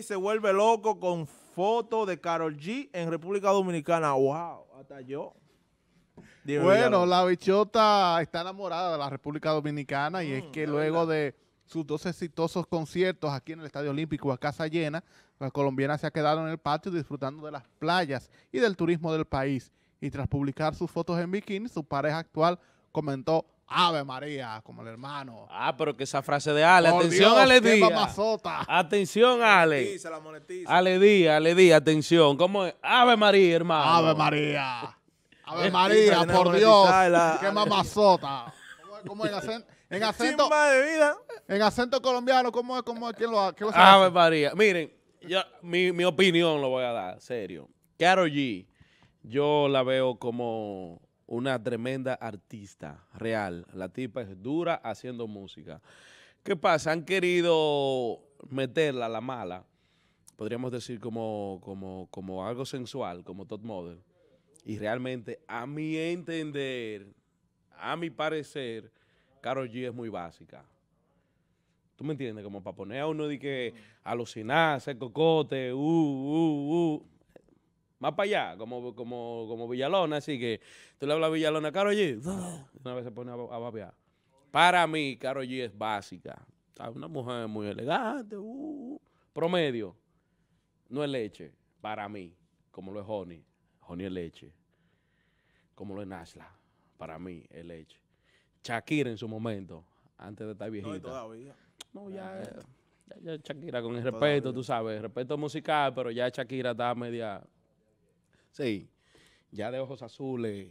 se vuelve loco con foto de Carol G en República Dominicana. ¡Wow! Hasta yo. bueno, la bichota está enamorada de la República Dominicana y es mm, que luego de sus dos exitosos conciertos aquí en el Estadio Olímpico a casa llena, la colombiana se ha quedado en el patio disfrutando de las playas y del turismo del país. Y tras publicar sus fotos en bikini, su pareja actual comentó, Ave María, como el hermano. Ah, pero que esa frase de Ale. atención, Ale Díaz. Atención, Ale. La monetiza. Ale Díaz, Ale Díaz, atención. ¿Cómo es? Ave María, hermano. Ave María. Ave eh, María, por Dios. Qué mamazota. ¿Cómo es, cómo es en acento? En acento, de vida. en acento colombiano, ¿cómo es? ¿Cómo es? ¿Quién lo, hace? Ave María. Miren, mi, mi opinión lo voy a dar, serio. Carol G, yo la veo como una tremenda artista real. La tipa es dura haciendo música. ¿Qué pasa? Han querido meterla a la mala, podríamos decir como, como, algo sensual, como top model. Y realmente, a mi entender, a mi parecer, carol G es muy básica. ¿Tú me entiendes? Como para poner a uno de que alucinar, cocote, uh, uh, uh más para allá, como, como, Villalona, así que tú le hablas a Villalona, Caro G, una vez se pone a, babear. Para mí, Caro G es básica. Ah, una mujer muy elegante, uh, uh, uh. promedio. No es leche, para mí, como lo es Honey. Honey es leche. Como lo es Nasla, para mí es leche. Shakira en su momento, antes de estar viejita. No, todavía. No, ya, ya, Shakira, con el respeto, tú sabes, respeto musical, pero ya Shakira está media Sí, ya de ojos azules,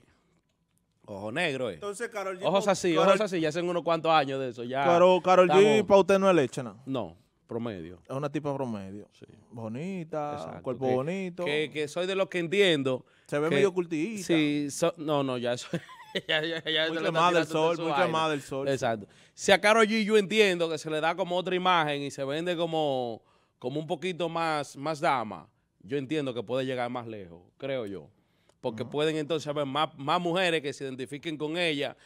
ojos negros. Eh. Entonces, G. Ojos así, ojos así, ya hacen unos cuantos años de eso. Ya Carol, Karol G para usted no es leche, ¿no? No, promedio. Es una tipa promedio. Sí. Bonita, cuerpo bonito. Que, que, soy de los que entiendo. Se ve medio cultista Sí, no, no, ya eso ya, ya, ya del sol, mucha más del sol. Exacto. Si a Karol G yo entiendo que se le da como otra imagen y se vende como, como un poquito más, más dama, yo entiendo que puede llegar más lejos, creo yo. Porque pueden entonces haber más, mujeres que se identifiquen con ella,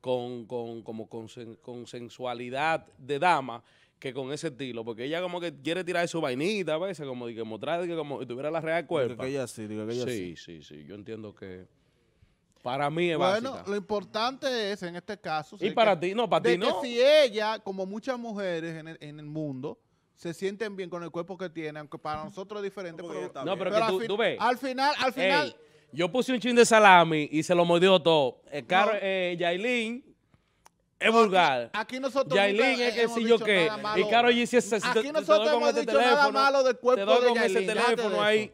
con, como con, sensualidad de dama, que con ese estilo, porque ella como que quiere tirar su vainita a veces, como que mostrar que como si tuviera la real cuerpo. sí, sí. Sí, yo entiendo que para mí es Bueno, lo importante es en este caso. Y para ti, no, para ti no. Que si ella, como muchas mujeres en en el mundo, se sienten bien con el cuerpo que tienen, aunque para nosotros es diferente. No, pero, no, tú, tú, ves. Al final, al final. yo puse un chin de salami y se lo mordió todo. El caro eh, Yailin, es vulgar. Aquí, nosotros Yailin es que si yo qué. Y caro G si es Aquí nosotros hemos este dicho nada malo del cuerpo de este Yailin. ese teléfono ahí.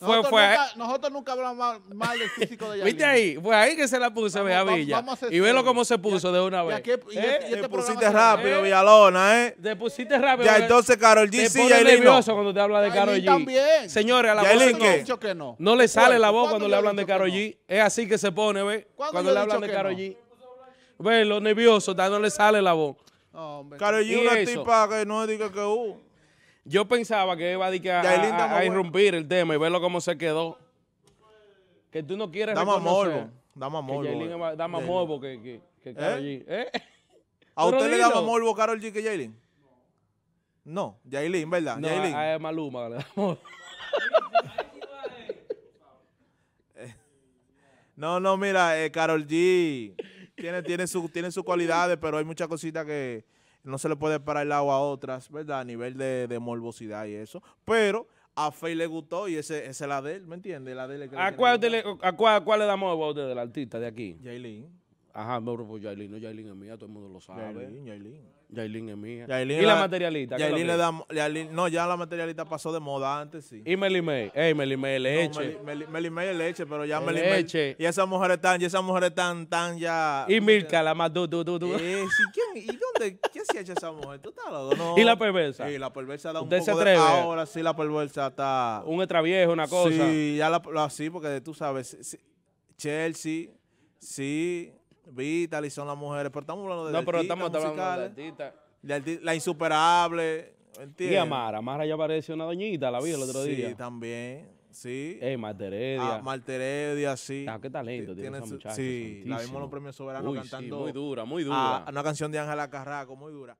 Fue, nosotros, nunca, nosotros nunca hablamos mal, de físico de Yavilla. ¿Viste ahí? Fue ahí que se la puso vamos, vea. y y velo cómo se puso de una vez. y, ¿Eh? este- este te pusiste rápido, ¿Eh? Villalona, ¿eh? Te pusiste rápido. Ya, entonces Carol G te sí, nervioso cuando te habla de Carol G. también. Señores, a la Yailin, voz no, que no. le sale la voz cuando le hablan de Carol G. Es así que se pone, ¿ves? Cuando le hablan de Carol G. Ve, lo nervioso, no le sale la voz. Carol G es una tipa que no diga que hubo. Uh. Yo pensaba que iba a, a, a, irrumpir el tema y verlo cómo se quedó. Que tú no quieres Dama morbo. Dama morbo. Que dama morbo que, que, ¿Eh? G. ¿Eh? ¿A usted le más morbo Karol G que Jaylin? No, Jaylin, ¿verdad? No, A, Maluma le eh. no, no, mira, Carol G tiene, tiene, su, tiene sus cualidades, pero hay muchas cositas que no se le puede parar el agua a otras, ¿verdad? A nivel de, morbosidad y eso. Pero a Faye le gustó y ese, esa es la de él, ¿me entiendes? La de él ¿A, cuál le, ¿A, cuál, ¿A cuál le damos a de del artista de aquí? Jaylin. Ajá, me por pues Yailin. No, Yailin es mía, todo el mundo lo sabe. Yailin, Yailin. es mía. y la, materialista. Yailin le da, no, ya la materialista pasó de moda antes, sí. Y May, Ey, Melimei es leche. No, May leche, pero ya Melimei. Leche. Y esas mujeres están, y esas mujeres están, tan ya. Y Milka, la más du, du, du, du. Eh, sí, ¿quién, ¿Y dónde? ¿Qué se ha hecho esa mujer? ¿Tú estás loco? No. Y la perversa. y la perversa da un poco se de... Ahora sí la perversa está... Un extraviejo, una cosa. Sí, ya la, así, porque tú sabes, Chelsea, sí... Vital y son las mujeres, pero estamos hablando de No, pero la insuperable. ¿entiendes? Y Amara, Amara ya apareció una doñita, la vi el otro día. Sí, también. Sí. Eh, Marteredia. Ah, Marteredia, sí. Ah, qué talento tiene, esa muchacha. Sí, la vimos en los premios soberanos cantando. muy dura, muy dura. Ah, una canción de Ángela Carraco, muy dura.